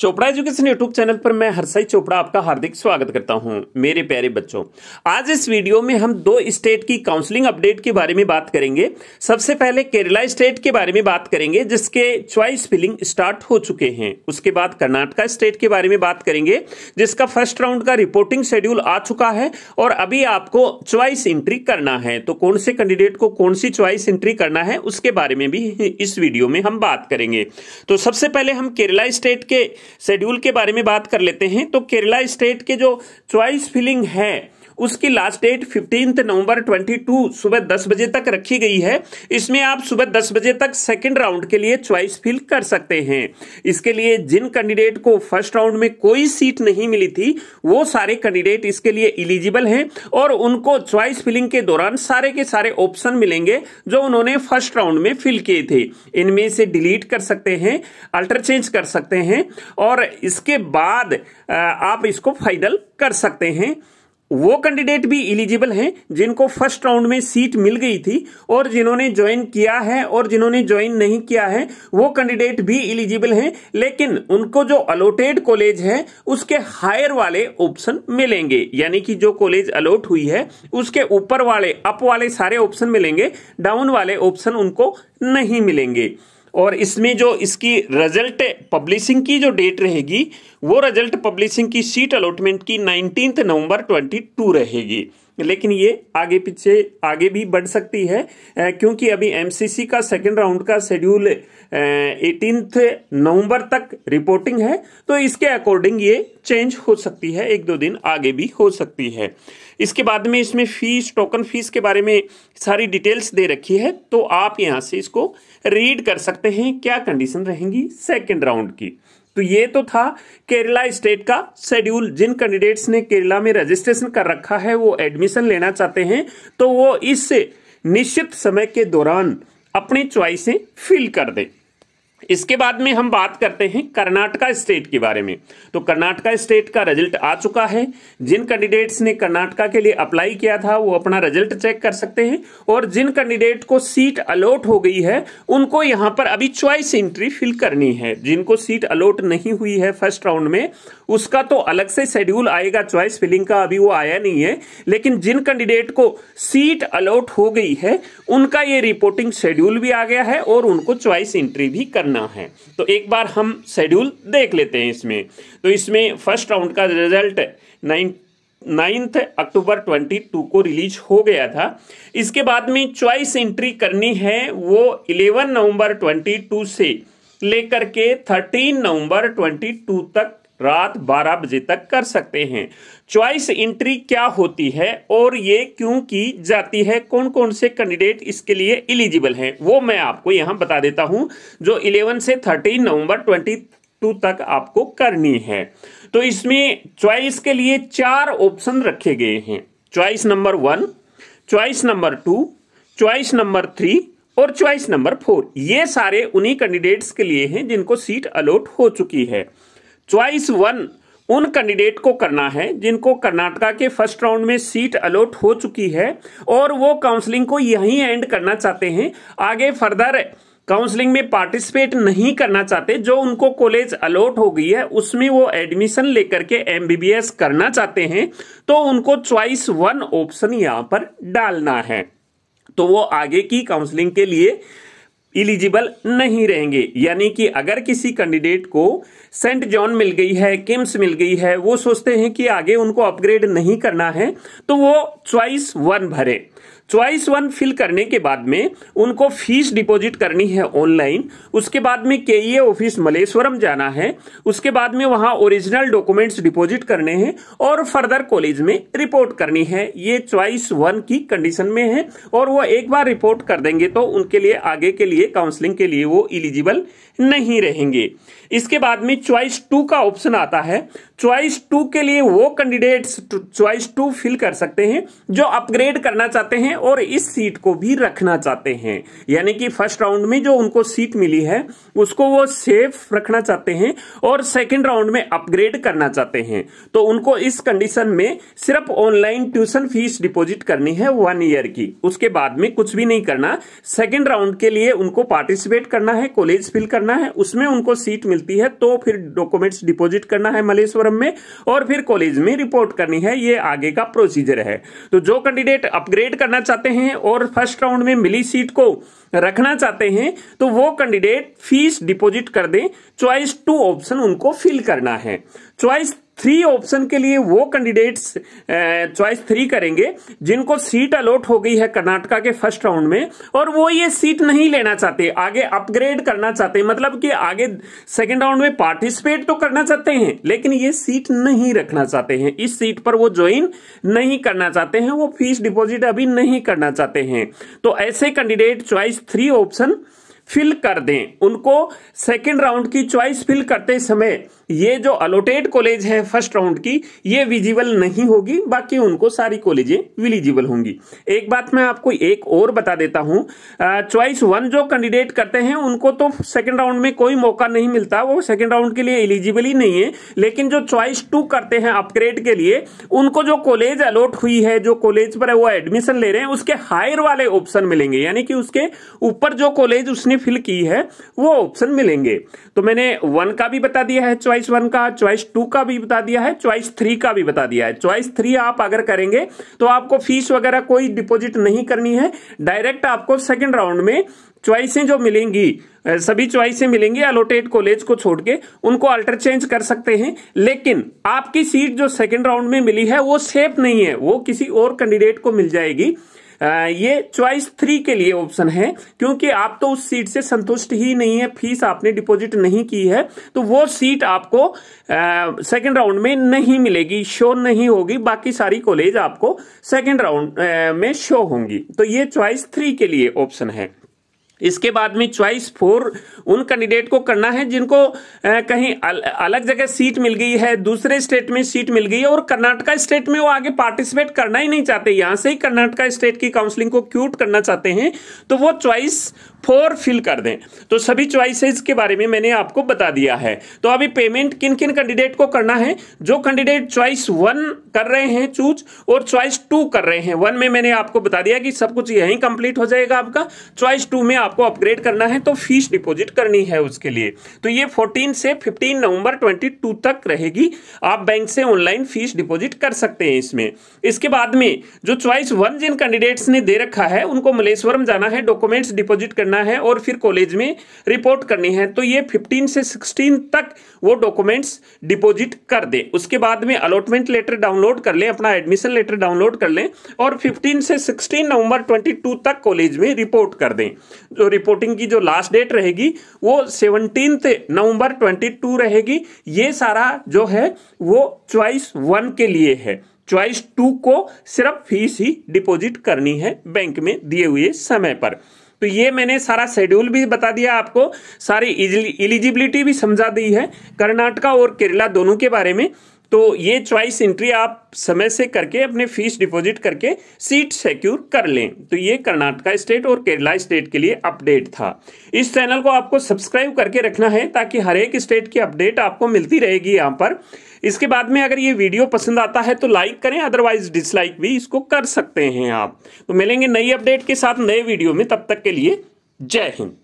Chopra education YouTube channel पर मैं हरसाई चोपड़ा आपका हार्दिक स्वागत करता हूं मेरे प्यारे बच्चों आज इस वीडियो में हम दो स्टेट की काउंसलिंग अपडेट के बारे में बात करेंगे सबसे पहले केरला स्टेट के बारे में बात करेंगे जिसके च्वाइस फिलिंग स्टार्ट हो चुके हैं उसके बाद कर्नाटका स्टेट के बारे में बात करेंगे जिसका फर्स्ट राउंड का रिपोर्टिंग शेड्यूल आ चुका है और अभी आपको च्वाइस एंट्री करना है तो कौन से कैंडिडेट को कौन सी च्वाइस एंट्री करना है उसके बारे में भी इस वीडियो में हम बात करेंगे तो सबसे पहले हम केरला स्टेट के शेड्यूल के बारे में बात कर लेते हैं तो केरला स्टेट के जो च्वाइस फिलिंग है उसकी लास्ट डेट फिफ्टीन नवंबर 22 सुबह 10 बजे तक रखी गई है इसमें आप सुबह 10 बजे तक सेकंड राउंड के लिए च्वाइस फिल कर सकते हैं इसके लिए जिन कैंडिडेट को फर्स्ट राउंड में कोई सीट नहीं मिली थी वो सारे कैंडिडेट इसके लिए इलिजिबल हैं और उनको च्वाइस फिलिंग के दौरान सारे के सारे ऑप्शन मिलेंगे जो उन्होंने फर्स्ट राउंड में फिल किए थे इनमें से डिलीट कर सकते हैं अल्टर चेंज कर सकते हैं और इसके बाद आप इसको फाइनल कर सकते हैं वो कैंडिडेट भी इलिजिबल हैं जिनको फर्स्ट राउंड में सीट मिल गई थी और जिन्होंने ज्वाइन किया है और जिन्होंने ज्वाइन नहीं किया है वो कैंडिडेट भी इलिजिबल हैं लेकिन उनको जो अलोटेड कॉलेज है उसके हायर वाले ऑप्शन मिलेंगे यानी कि जो कॉलेज अलोट हुई है उसके ऊपर वाले अप वाले सारे ऑप्शन मिलेंगे डाउन वाले ऑप्शन उनको नहीं मिलेंगे और इसमें जो इसकी रिजल्ट पब्लिशिंग की जो डेट रहेगी वो रिजल्ट पब्लिशिंग की सीट अलॉटमेंट की नाइनटीन नवंबर 22 रहेगी लेकिन ये आगे पीछे आगे भी बढ़ सकती है क्योंकि अभी एमसीसी का सेकेंड राउंड का शेड्यूल एटीन नवंबर तक रिपोर्टिंग है तो इसके अकॉर्डिंग ये चेंज हो सकती है एक दो दिन आगे भी हो सकती है इसके बाद में इसमें फीस टोकन फीस के बारे में सारी डिटेल्स दे रखी है तो आप यहाँ से इसको रीड कर सकते हैं क्या कंडीशन रहेंगी सेकेंड राउंड की तो ये तो था केरला स्टेट का शेड्यूल जिन कैंडिडेट्स ने केरला में रजिस्ट्रेशन कर रखा है वो एडमिशन लेना चाहते हैं तो वो इस निश्चित समय के दौरान अपनी च्वाइसें फिल कर दें इसके बाद में हम बात करते हैं कर्नाटका स्टेट के बारे में तो कर्नाटका स्टेट का रिजल्ट आ चुका है जिन कैंडिडेट्स ने कर्नाटका के लिए अप्लाई किया था वो अपना रिजल्ट चेक कर सकते हैं और जिन कैंडिडेट को सीट अलॉट हो गई है उनको यहां पर अभी च्वाइस एंट्री फिल करनी है जिनको सीट अलॉट नहीं हुई है फर्स्ट राउंड में उसका तो अलग से शेड्यूल आएगा च्वाइस फिलिंग का अभी वो आया नहीं है लेकिन जिन कैंडिडेट को सीट अलॉट हो गई है उनका ये रिपोर्टिंग शेड्यूल भी आ गया है और उनको च्वाइस एंट्री भी करना करना है तो एक बार हम शेड्यूल देख लेते हैं इसमें तो इसमें फर्स्ट राउंड का result nine ninth October twenty two को रिलीज हो गया था इसके बाद में चॉइस एंट्री करनी है वो इलेवन नवंबर ट्वेंटी टू से लेकर के थर्टीन नवंबर ट्वेंटी टू तक रात 12 बजे तक कर सकते हैं चॉइस एंट्री क्या होती है और ये क्यों की जाती है कौन कौन से कैंडिडेट इसके लिए इलिजिबल हैं वो मैं आपको यहाँ बता देता हूँ जो 11 से 13 नवंबर 22 तक आपको करनी है तो इसमें चॉइस के लिए चार ऑप्शन रखे गए हैं choice number one choice number two choice number three और चॉइस नंबर फोर ये सारे उन्हीं कैंडिडेट्स के लिए हैं जिनको सीट अलॉट हो चुकी है च्वाइस वन उन कैंडिडेट को करना है जिनको कर्नाटका के फर्स्ट राउंड में सीट अलॉट हो चुकी है और वो काउंसलिंग को यहीं एंड करना चाहते हैं आगे फर्दर काउंसलिंग में पार्टिसिपेट नहीं करना चाहते जो उनको कॉलेज अलॉट हो गई है उसमें वो एडमिशन लेकर के एमबीबीएस करना चाहते हैं तो उनको च्वाइस वन ऑप्शन यहां पर डालना है तो वो आगे की काउंसलिंग के लिए इलिजिबल नहीं रहेंगे यानी कि अगर किसी कैंडिडेट को सेंट जॉन मिल गई है किम्स मिल गई है वो सोचते हैं कि आगे उनको अपग्रेड नहीं करना है तो वो चॉइस वन भरे च्वाइस वन फिल करने के बाद में उनको फीस डिपॉजिट करनी है ऑनलाइन उसके बाद में के ई ऑफिस मलेश्वरम जाना है उसके बाद में वहां ओरिजिनल डॉक्यूमेंट्स डिपॉजिट करने हैं और फर्दर कॉलेज में रिपोर्ट करनी है ये च्वाइस वन की कंडीशन में है और वो एक बार रिपोर्ट कर देंगे तो उनके लिए आगे के लिए काउंसलिंग के लिए वो इलिजिबल नहीं रहेंगे इसके बाद में च्वाइस टू का ऑप्शन आता है चॉइस टू के लिए वो कैंडिडेट्स चॉइस टू फिल कर सकते हैं जो अपग्रेड करना चाहते हैं और इस सीट को भी रखना चाहते हैं यानी कि फर्स्ट राउंड में जो उनको सीट मिली है उसको वो सेफ रखना चाहते हैं और सेकेंड राउंड में अपग्रेड करना चाहते हैं तो उनको इस कंडीशन में सिर्फ ऑनलाइन ट्यूशन फीस डिपोजिट करनी है वन ईयर की उसके बाद में कुछ भी नहीं करना सेकेंड राउंड के लिए उनको पार्टिसिपेट करना है कॉलेज फिल करना है उसमें उनको सीट मिलती है तो फिर डॉक्यूमेंट्स डिपोजिट करना है मलेश्वर पाठ्यक्रम में और फिर कॉलेज में रिपोर्ट करनी है ये आगे का प्रोसीजर है तो जो कैंडिडेट अपग्रेड करना चाहते हैं और फर्स्ट राउंड में मिली सीट को रखना चाहते हैं तो वो कैंडिडेट फीस डिपॉजिट कर दें चॉइस टू ऑप्शन उनको फिल करना है चॉइस थ्री ऑप्शन के लिए वो कैंडिडेट्स चॉइस थ्री करेंगे जिनको सीट अलॉट हो गई है कर्नाटका के फर्स्ट राउंड में और वो ये सीट नहीं लेना चाहते आगे अपग्रेड करना चाहते हैं मतलब कि आगे सेकेंड राउंड में पार्टिसिपेट तो करना चाहते हैं लेकिन ये सीट नहीं रखना चाहते हैं इस सीट पर वो ज्वाइन नहीं करना चाहते हैं वो फीस डिपॉजिट अभी नहीं करना चाहते हैं तो ऐसे candidate choice three option fill कर दें उनको सेकेंड राउंड की चॉइस फिल करते समय ये जो अलोटेड कॉलेज है फर्स्ट राउंड की ये विजिबल नहीं होगी बाकी उनको सारी कॉलेजें विलिजिबल होंगी एक बात मैं आपको एक और बता देता हूं चॉइस वन जो कैंडिडेट करते हैं उनको तो सेकंड राउंड में कोई मौका नहीं मिलता वो सेकेंड राउंड के लिए एलिजिबल ही नहीं है लेकिन जो चॉइस टू करते हैं अपग्रेड के लिए उनको जो कॉलेज अलॉट हुई है जो कॉलेज पर वो एडमिशन ले रहे हैं उसके हायर वाले ऑप्शन मिलेंगे यानी कि उसके ऊपर जो कॉलेज उसने फिल की है वो ऑप्शन मिलेंगे तो मैंने वन का भी बता दिया है चॉइस वन का चॉइस टू का भी बता दिया है चॉइस थ्री का भी बता दिया है चॉइस थ्री आप अगर करेंगे तो आपको फीस वगैरह कोई डिपोजिट नहीं करनी है डायरेक्ट आपको सेकेंड राउंड में च्वाइसें जो मिलेंगी सभी च्वाइसें मिलेंगी अलोटेड कॉलेज को छोड़ के उनको अल्टर चेंज कर सकते हैं लेकिन आपकी सीट जो सेकेंड राउंड में मिली है वो सेफ नहीं है वो किसी और कैंडिडेट को मिल जाएगी ये चॉइस थ्री के लिए ऑप्शन है क्योंकि आप तो उस सीट से संतुष्ट ही नहीं है फीस आपने डिपॉजिट नहीं की है तो वो सीट आपको सेकेंड राउंड में नहीं मिलेगी शो नहीं होगी बाकी सारी कॉलेज आपको सेकेंड राउंड में शो होंगी तो ये चॉइस थ्री के लिए ऑप्शन है इसके बाद में च्वाइस फोर उन कैंडिडेट को करना है जिनको कहीं अल, अलग जगह सीट मिल गई है दूसरे स्टेट में सीट मिल गई है और कर्नाटका स्टेट में वो आगे पार्टिसिपेट करना ही नहीं चाहते यहाँ से ही कर्नाटका स्टेट की काउंसलिंग को क्यूट करना चाहते हैं तो वो च्वाइस फोर फिल कर दें तो सभी चॉइसेस के बारे में मैंने आपको बता दिया है तो अभी पेमेंट किन किन कैंडिडेट को करना है जो कैंडिडेट चॉइस वन कर रहे हैं चूज और चॉइस टू कर रहे हैं वन में मैंने आपको बता दिया कि सब कुछ यहीं कंप्लीट हो जाएगा आपका चॉइस टू में आपको अपग्रेड करना है तो फीस डिपोजिट करनी है उसके लिए तो ये फोर्टीन से फिफ्टीन नवंबर ट्वेंटी तक रहेगी आप बैंक से ऑनलाइन फीस डिपोजिट कर सकते हैं इसमें इसके बाद में जो चॉइस वन जिन कैंडिडेट्स ने दे रखा है उनको मलेश्वरम जाना है डॉक्यूमेंट्स डिपोजिट करने करना है और फिर कॉलेज में रिपोर्ट करनी है तो ये 15 से 16 तक वो डॉक्यूमेंट्स डिपॉजिट कर दे उसके बाद में अलॉटमेंट लेटर डाउनलोड कर लें अपना एडमिशन लेटर डाउनलोड कर लें और 15 से 16 नवंबर 22 तक कॉलेज में रिपोर्ट कर दें जो तो रिपोर्टिंग की जो लास्ट डेट रहेगी वो सेवनटीन नवंबर 22 रहेगी ये सारा जो है वो च्वाइस वन के लिए है च्वाइस टू को सिर्फ फीस ही डिपॉजिट करनी है बैंक में दिए हुए समय पर तो ये मैंने सारा शेड्यूल भी बता दिया आपको सारी इलिजिबिलिटी भी समझा दी है कर्नाटका और केरला दोनों के बारे में तो ये चॉइस एंट्री आप समय से करके अपने फीस डिपॉजिट करके सीट सिक्योर कर लें तो ये कर्नाटका स्टेट और केरला स्टेट के लिए अपडेट था इस चैनल को आपको सब्सक्राइब करके रखना है ताकि हर एक स्टेट की अपडेट आपको मिलती रहेगी यहाँ पर इसके बाद में अगर ये वीडियो पसंद आता है तो लाइक करें अदरवाइज डिसलाइक भी इसको कर सकते हैं आप तो मिलेंगे नई अपडेट के साथ नए वीडियो में तब तक के लिए जय हिंद